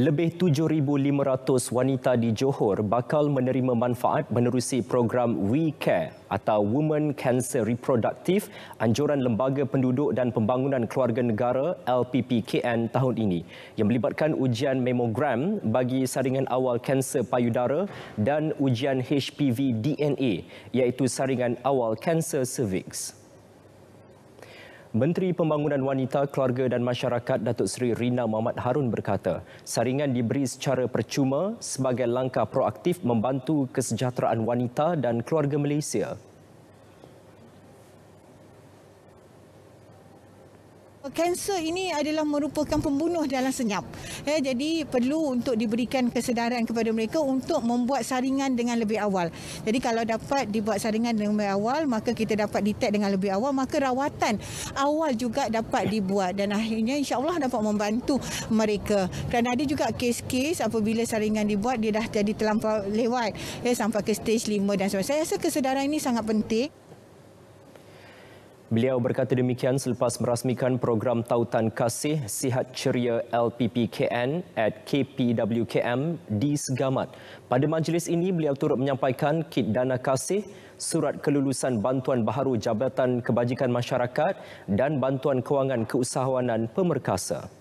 lebih 7500 wanita di Johor bakal menerima manfaat menerusi program We Care atau Women Cancer Reproductive anjuran Lembaga Penduduk dan Pembangunan Keluarga Negara LPPKN tahun ini yang melibatkan ujian mamogram bagi saringan awal kanser payudara dan ujian HPV DNA iaitu saringan awal kanser serviks. Menteri Pembangunan Wanita, Keluarga dan Masyarakat Datuk Seri Rina Muhammad Harun berkata, saringan diberi secara percuma sebagai langkah proaktif membantu kesejahteraan wanita dan keluarga Malaysia. Kanser ini adalah merupakan pembunuh dalam senyap. Ya, jadi perlu untuk diberikan kesedaran kepada mereka untuk membuat saringan dengan lebih awal. Jadi kalau dapat dibuat saringan dengan lebih awal, maka kita dapat detect dengan lebih awal, maka rawatan awal juga dapat dibuat dan akhirnya insyaAllah dapat membantu mereka. Kerana ada juga kes-kes apabila saringan dibuat, dia dah jadi terlampau lewat ya, sampai ke stage 5 dan sebagainya. Saya rasa kesedaran ini sangat penting. Beliau berkata demikian selepas merasmikan program tautan kasih sihat ceria LPPKN at KPWKM di Segamat. Pada majlis ini beliau turut menyampaikan kit dana kasih, surat kelulusan bantuan baharu Jabatan Kebajikan Masyarakat dan bantuan kewangan keusahawanan pemerkasa.